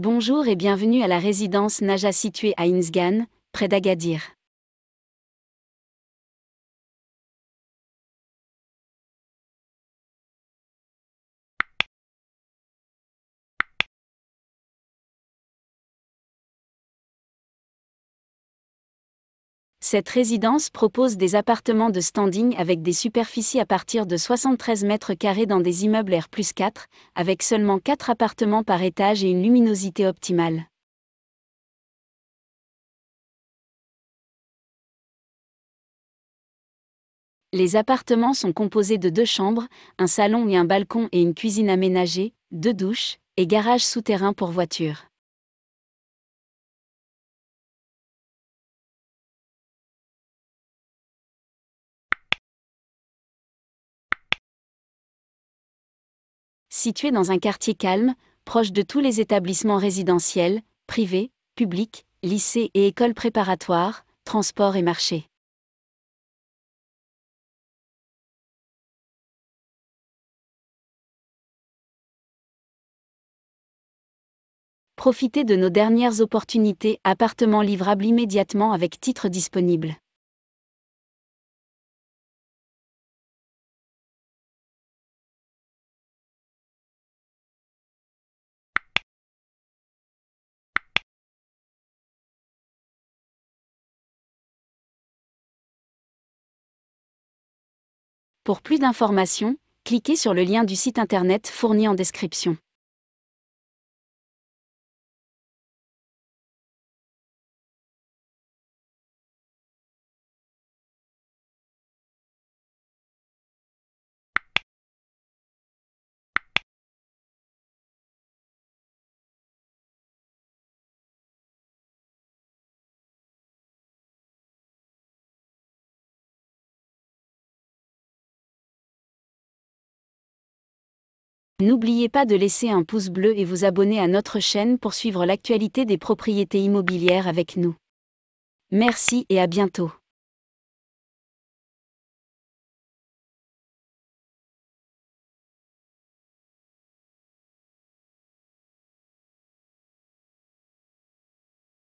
Bonjour et bienvenue à la résidence Naja située à Inzgan, près d'Agadir. Cette résidence propose des appartements de standing avec des superficies à partir de 73 mètres carrés dans des immeubles R 4, avec seulement 4 appartements par étage et une luminosité optimale. Les appartements sont composés de deux chambres, un salon et un balcon et une cuisine aménagée, deux douches, et garage souterrain pour voitures. situé dans un quartier calme, proche de tous les établissements résidentiels, privés, publics, lycées et écoles préparatoires, transports et marchés. Profitez de nos dernières opportunités, appartements livrables immédiatement avec titre disponible. Pour plus d'informations, cliquez sur le lien du site internet fourni en description. N'oubliez pas de laisser un pouce bleu et vous abonner à notre chaîne pour suivre l'actualité des propriétés immobilières avec nous. Merci et à bientôt.